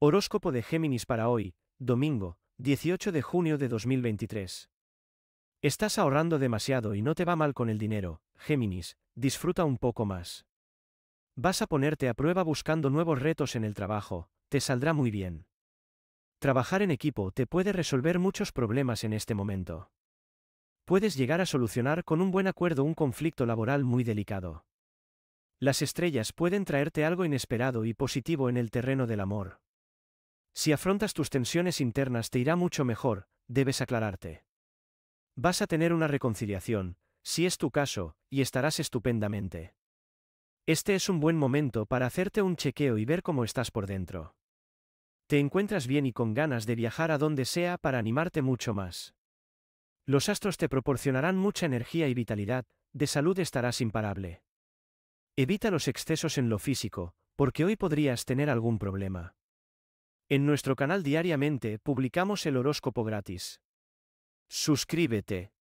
Horóscopo de Géminis para hoy, domingo, 18 de junio de 2023. Estás ahorrando demasiado y no te va mal con el dinero, Géminis, disfruta un poco más. Vas a ponerte a prueba buscando nuevos retos en el trabajo, te saldrá muy bien. Trabajar en equipo te puede resolver muchos problemas en este momento. Puedes llegar a solucionar con un buen acuerdo un conflicto laboral muy delicado. Las estrellas pueden traerte algo inesperado y positivo en el terreno del amor. Si afrontas tus tensiones internas te irá mucho mejor, debes aclararte. Vas a tener una reconciliación, si es tu caso, y estarás estupendamente. Este es un buen momento para hacerte un chequeo y ver cómo estás por dentro. Te encuentras bien y con ganas de viajar a donde sea para animarte mucho más. Los astros te proporcionarán mucha energía y vitalidad, de salud estarás imparable. Evita los excesos en lo físico, porque hoy podrías tener algún problema. En nuestro canal diariamente publicamos el horóscopo gratis. Suscríbete.